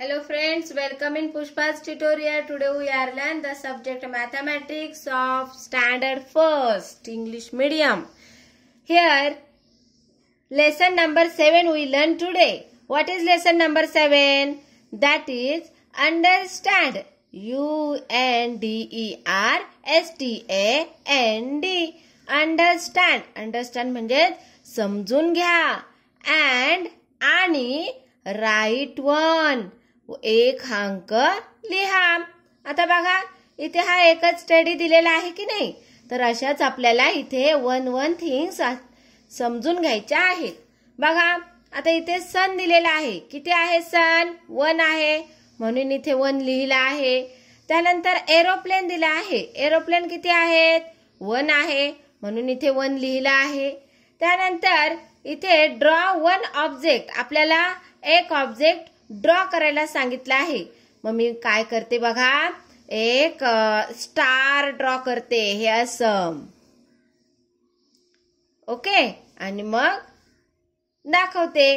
Hello friends, welcome in Pushpa's tutorial. Today we are learn the subject mathematics of standard first English medium. Here lesson number 7 we learn today. What is lesson number 7? That is understand. U N D E R S T A N D. Understand. Understand म्हणजे means समजन And ani, right one. एक अंक लिहा आता बघा इथे हा एकच स्टडी दिलेला आहे की नाही तर अशाच आपल्याला इथे वन वन थिंग्स समजून घ्यायच्या आहेत बघा आता इथे सन दिलेला आहे किती आहे सन वन आहे म्हणून इथे वन लिहिला आहे त्यानंतर एरोप्लेन दिला आहे एरोप्लेन किती आहेत वन आहे म्हणून इथे वन लिहिला आहे त्यानंतर इथे ड्रॉ वन ऑब्जेक्ट आपल्याला एक ऑब्जेक्ट ड्रॉ करायला सांगितलं आहे मग मी काय करते बघा एक स्टार ड्रॉ करते हे असं ओके आणि मग दाखवते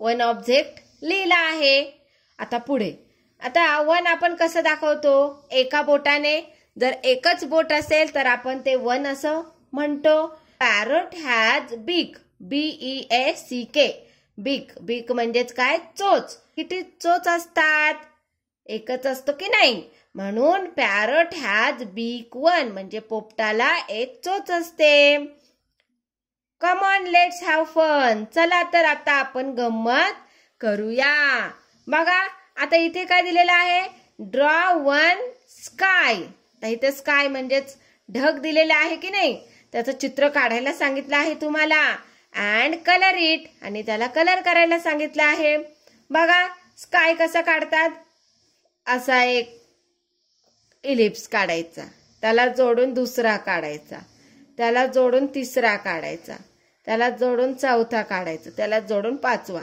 वन ऑब्जेक्ट लिहिला आहे आता पुढे आता वन आपण कसं दाखवतो एका बोटाने जर एकच बोट असेल तर आपण ते वन असं म्हणतो parrot has big B S C K beak beak म्हणजेच काय चोच किती चोच असतात एकच असतो की नाही म्हणून पॅरट हॅज बीक वन म्हणजे पोपटाला एक चोच असते come on let's have fun चला तर आता आपण गंमत करूया बघा आता इथे काय दिलेलं आहे ड्रॉ वन स्काय तर इथे स्काय म्हणजेच ढग दिलेलं आहे की नाही त्याचं चित्र काढायला सांगितलं आहे तुम्हाला अँड कलर इट आणि त्याला कलर करायला सांगितलं आहे बघा स्काय कसा काढतात असा एक इलिप्स काढायचा त्याला जोडून दुसरा काढायचा त्याला जोडून तिसरा काढायचा त्याला जोडून चौथा काढायचा त्याला जोडून पाचवा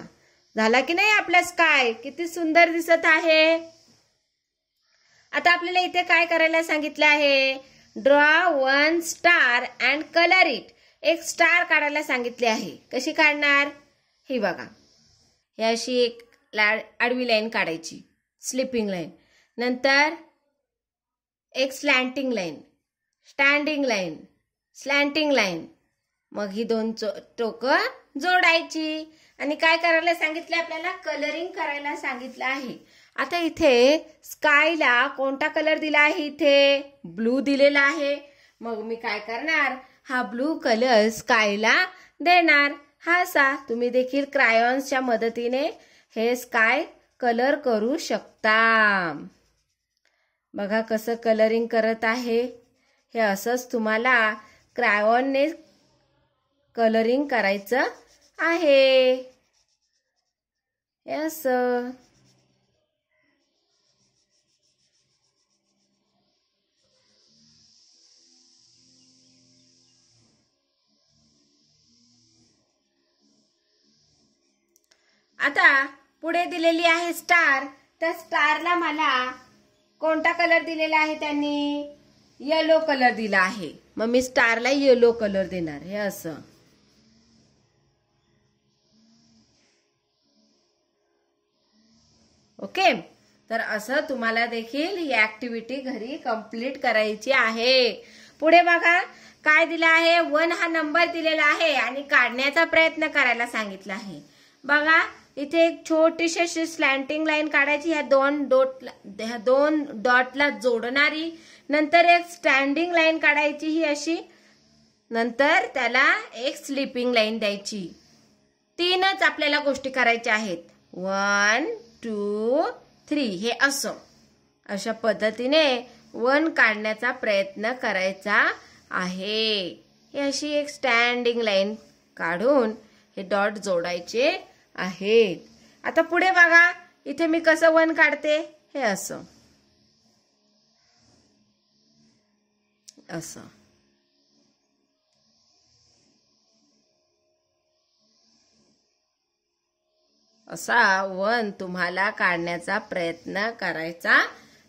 झाला की नाही आपला स्काय किती सुंदर दिसत आहे आता आपल्याला इथे काय करायला सांगितलं आहे draw one star and colour it एक स्टार काढायला सांगितले आहे कशी काढणार ही बघा हे अशी एक लाड आडवी लाईन काढायची स्लिपिंग लाईन नंतर एक slanting line standing line slanting line मग ही दोन चो टोकं जोडायची आणि काय करायला सांगितले आपल्याला कलरिंग करायला सांगितलं आहे आता इथे स्कायला कोणता कलर दिला आहे इथे ब्लू दिलेला आहे मग मी काय करणार हा ब्लू कलर स्कायला देणार हा सा तुम्ही देखील क्रायॉन्सच्या मदतीने हे स्काय कलर करू शकता बघा कसं कलरिंग करत आहे हे असंच तुम्हाला क्रायॉनने कलरिंग करायचं आहे असं आता पुढे दिलेली आहे स्टार तर स्टारला मला कोणता कलर दिलेला आहे त्यांनी येलो कलर दिला आहे मग मी स्टारला येलो कलर देणार हे असं ओके तर असं तुम्हाला देखील ही ऍक्टिव्हिटी घरी कंप्लीट करायची आहे पुढे बघा काय दिलं आहे वन हा नंबर दिलेला आहे आणि काढण्याचा प्रयत्न करायला सांगितला आहे बघा इथे एक छोटीशी अशी स्लॅन्टिंग लाईन काढायची ह्या दोन डोट ह्या दोन डॉटला जोडणारी नंतर एक स्टँडिंग लाईन काढायची ही अशी नंतर त्याला एक स्लिपिंग लाईन द्यायची तीनच आपल्याला गोष्टी करायच्या आहेत वन टू थ्री हे असो अशा पद्धतीने वन काढण्याचा प्रयत्न करायचा आहे ही अशी एक स्टँडिंग लाईन काढून हे डॉट जोडायचे आहेत आता पुढे बघा इथे मी कसं वन काढते हे असं असं असा वन तुम्हाला काढण्याचा प्रयत्न करायचा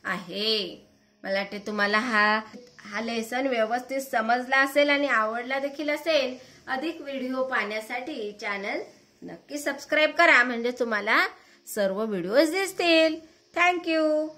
आहे मला वाटते तुम्हाला हा हा लेसन व्यवस्थित समजला असेल आणि आवडला देखील असेल अधिक व्हिडिओ पाहण्यासाठी चॅनल नक्की सबस्क्राईब करा म्हणजे तुम्हाला सर्व व्हिडिओज दिसतील थँक्यू